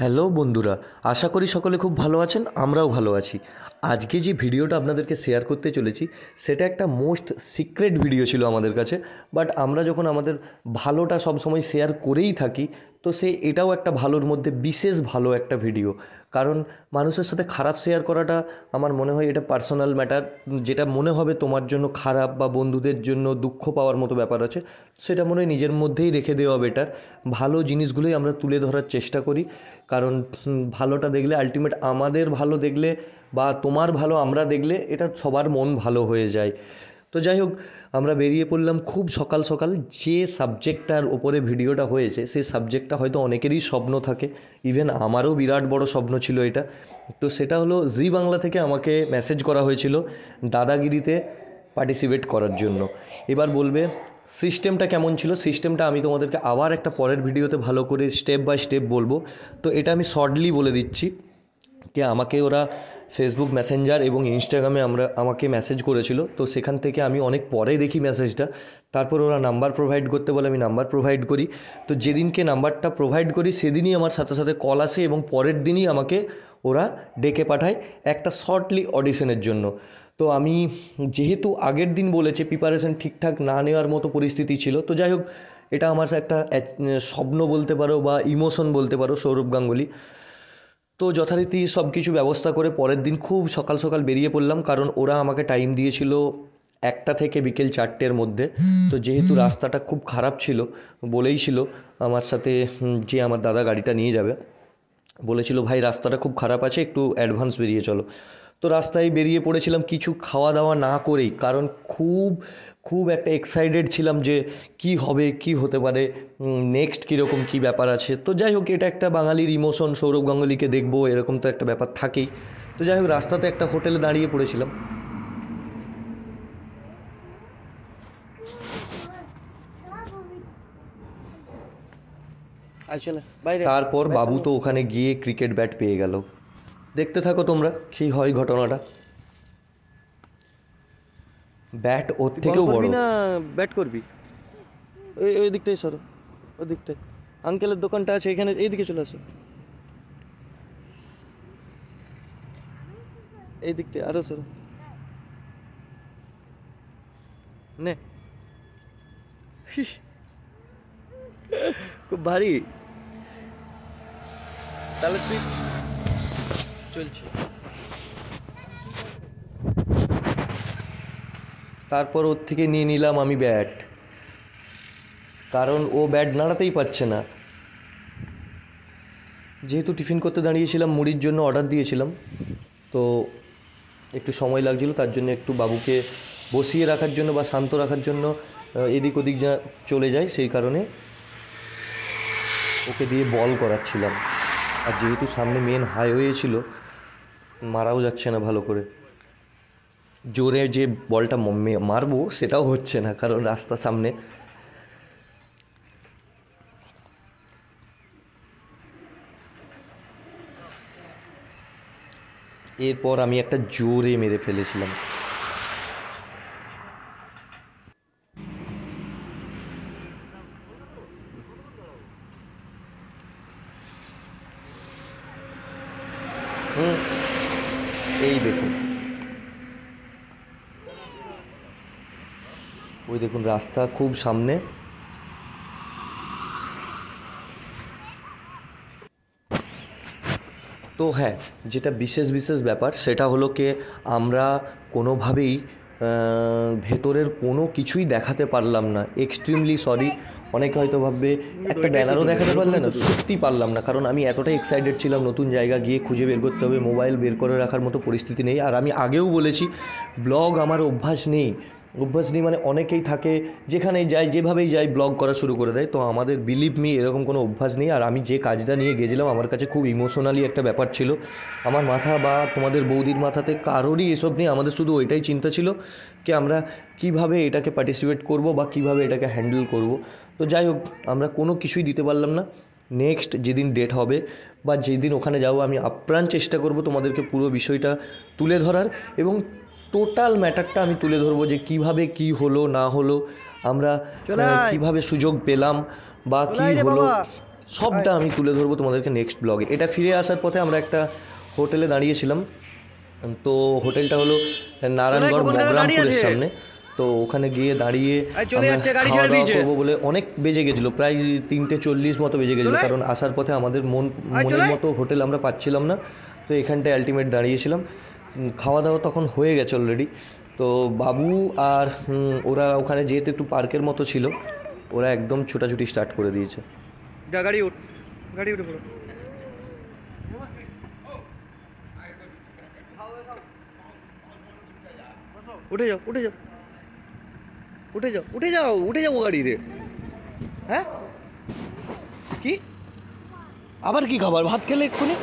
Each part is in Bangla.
হ্যালো বন্ধুরা আশা করি সকলে খুব ভালো আছেন আমরাও ভালো আছি আজকে যে ভিডিওটা আপনাদেরকে শেয়ার করতে চলেছি সেটা একটা মোস্ট সিক্রেট ভিডিও ছিল আমাদের কাছে বাট আমরা যখন আমাদের ভালোটা সবসময় শেয়ার করেই থাকি তো সেই এটাও একটা ভালোর মধ্যে বিশেষ ভালো একটা ভিডিও কারণ মানুষের সাথে খারাপ শেয়ার করাটা আমার মনে হয় এটা পার্সোনাল ম্যাটার যেটা মনে হবে তোমার জন্য খারাপ বা বন্ধুদের জন্য দুঃখ পাওয়ার মতো ব্যাপার আছে সেটা মনে হয় নিজের মধ্যেই রেখে দেওয়া বেটার ভালো জিনিসগুলোই আমরা তুলে ধরার চেষ্টা করি কারণ ভালোটা দেখলে আলটিমেট আমাদের ভালো দেখলে বা তোমার ভালো আমরা দেখলে এটা সবার মন ভালো হয়ে যায় তো যাই হোক আমরা বেরিয়ে পড়লাম খুব সকাল সকাল যে সাবজেক্টটার ওপরে ভিডিওটা হয়েছে সেই সাবজেক্টটা হয়তো অনেকেরই স্বপ্ন থাকে ইভেন আমারও বিরাট বড় স্বপ্ন ছিল এটা তো সেটা হলো জি বাংলা থেকে আমাকে মেসেজ করা হয়েছিল দাদাগিরিতে পার্টিসিপেট করার জন্য এবার বলবে সিস্টেমটা কেমন ছিল সিস্টেমটা আমি তোমাদেরকে আবার একটা পরের ভিডিওতে ভালো করে স্টেপ বাই স্টেপ বলবো তো এটা আমি শর্টলি বলে দিচ্ছি কে আমাকে ওরা ফেসবুক মেসেঞ্জার এবং ইনস্টাগ্রামে আমরা আমাকে মেসেজ করেছিল তো সেখান থেকে আমি অনেক পরে দেখি মেসেজটা তারপর ওরা নাম্বার প্রোভাইড করতে বলে আমি নাম্বার প্রোভাইড করি তো যেদিনকে নাম্বারটা প্রোভাইড করি সেদিনই আমার সাথে সাথে কল আসে এবং পরের দিনই আমাকে ওরা ডেকে পাঠায় একটা শর্টলি অডিশনের জন্য তো আমি যেহেতু আগের দিন বলেছে প্রিপারেশন ঠিকঠাক না নেওয়ার মতো পরিস্থিতি ছিল তো যাই হোক এটা আমার একটা স্বপ্ন বলতে পারো বা ইমোশন বলতে পারো সৌরভ গাঙ্গুলি তো যথারীতি সব কিছু ব্যবস্থা করে পরের দিন খুব সকাল সকাল বেরিয়ে পড়লাম কারণ ওরা আমাকে টাইম দিয়েছিল একটা থেকে বিকেল চারটের মধ্যে তো যেহেতু রাস্তাটা খুব খারাপ ছিল বলেই ছিল আমার সাথে যে আমার দাদা গাড়িটা নিয়ে যাবে বলেছিল ভাই রাস্তাটা খুব খারাপ আছে একটু অ্যাডভান্স বেরিয়ে চলো তো রাস্তায় বেরিয়ে পড়েছিলাম কিছু খাওয়া দাওয়া না করেই কারণ খুব খুব একটা এক্সাইটেড ছিলাম যে কি হবে কি হতে পারে নেক্সট কীরকম কি ব্যাপার আছে তো যাই হোক এটা একটা বাঙালির ইমোশন সৌরভ গাঙ্গুলিকে দেখবো এরকম তো একটা ব্যাপার থাকেই তো যাই হোক রাস্তাতে একটা হোটেলে দাঁড়িয়ে পড়েছিলাম তারপর বাবু তো ওখানে গিয়ে ক্রিকেট ব্যাট পেয়ে গেল দেখতে থাকো তোমরা কি হয় ঘটনাটা ব্যাট ওর থেকেও বড় না ব্যাট করবি ওই ওই দিকটাই সরো ওই দিকটাই আঙ্কেলের দোকানটা আছে এখানে এইদিকে চলে আসো এই দিকটাই আরও সরো নে খুব ভারী তাহলে তুই চলছে তারপর ওর থেকে নিয়ে নিলাম আমি ব্যাট কারণ ও ব্যাট নাড়াতেই পারছে না যেহেতু টিফিন করতে দাঁড়িয়েছিলাম মুড়ির জন্য অর্ডার দিয়েছিলাম তো একটু সময় লাগছিল তার জন্য একটু বাবুকে বসিয়ে রাখার জন্য বা শান্ত রাখার জন্য এদিক ওদিক যা চলে যায় সেই কারণে ওকে দিয়ে বল করাচ্ছিলাম আর যেহেতু সামনে মেন হাইওয়ে ছিল মারাও যাচ্ছে না ভালো করে জোরে যে বলটা মারবো সেটাও হচ্ছে না কারণ রাস্তা সামনে এরপর আমি একটা জোরে মেরে ফেলেছিলাম হুম এই দেখুন ওই দেখুন রাস্তা খুব সামনে তো হ্যাঁ যেটা বিশেষ বিশেষ ব্যাপার সেটা হলো কি আমরা কোনোভাবেই ভেতরের কোনো কিছুই দেখাতে পারলাম না এক্সট্রিমলি সরি অনেকে হয়তো ভাববে একটা ব্যানারও দেখাতে পারলে না সত্যি পারলাম না কারণ আমি এতটাই এক্সাইটেড ছিলাম নতুন জায়গা গিয়ে খুঁজে বের করতে হবে মোবাইল বের করে রাখার মতো পরিস্থিতি নেই আর আমি আগেও বলেছি ব্লগ আমার অভ্যাস নেই অভ্যাস নেই মানে অনেকেই থাকে যেখানেই যায় যেভাবেই যায় ব্লগ করা শুরু করে দেয় তো আমাদের বিলিভ মি এরকম কোনো অভ্যাস নেই আর আমি যে কাজটা নিয়ে গেছিলাম আমার কাছে খুব ইমোশনালি একটা ব্যাপার ছিল আমার মাথা বা তোমাদের বৌদির মাথাতে কারোরই এসব নিয়ে আমাদের শুধু ওইটাই চিন্তা ছিল কি আমরা কিভাবে এটাকে পার্টিসিপেট করব বা কিভাবে এটাকে হ্যান্ডেল করব তো যাই হোক আমরা কোনো কিছুই দিতে পারলাম না নেক্সট যেদিন ডেট হবে বা যেদিন ওখানে যাবো আমি আপ্রাণ চেষ্টা করব তোমাদেরকে পুরো বিষয়টা তুলে ধরার এবং টোটাল ম্যাটারটা আমি তুলে ধরবো যে কিভাবে কি হলো না হলো আমরা মানে কিভাবে সুযোগ পেলাম বা কি হলো সবটা আমি তুলে ধরবো তোমাদেরকে নেক্সট ব্লগে এটা ফিরে আসার পথে আমরা একটা হোটেলে দাঁড়িয়েছিলাম তো হোটেলটা হলো নারায়ণগড় সামনে তো ওখানে গিয়ে দাঁড়িয়ে খাওয়া দাওয়া করবো বলে অনেক বেজে গেছিলো প্রায় তিনটে চল্লিশ মতো বেজে গেছিলো কারণ আসার পথে আমাদের মন মনের মতো হোটেল আমরা পাচ্ছিলাম না তো এখানটায় আলটিমেট দাঁড়িয়েছিলাম খাওয়া দাওয়া তখন হয়ে গেছে অলরেডি তো বাবু আর ওরা ওখানে যেহেতু একটু পার্কের মতো ছিল ওরা একদম ছোটাছুটি স্টার্ট করে দিয়েছে গাড়ি উঠ গাড়ি উঠে পড়ো উঠে যাও উঠে যাও উঠে যাও উঠে যাও উঠে যাবো গাড়িতে হ্যাঁ কি আবার কি খাবার ভাত খেলে এক্ষুনি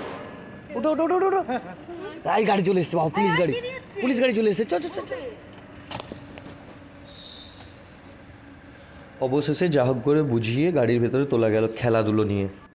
ওটা ওটা ওটা ওটা এই গাড়ি চলে এসছে বাবা পুলিশ গাড়ি পুলিশ গাড়ি চলে এসছে চ চ চ অবশেষে যা হোক করে বুঝিয়ে গাড়ির ভেতরে তোলা গেল খেলাধুলো নিয়ে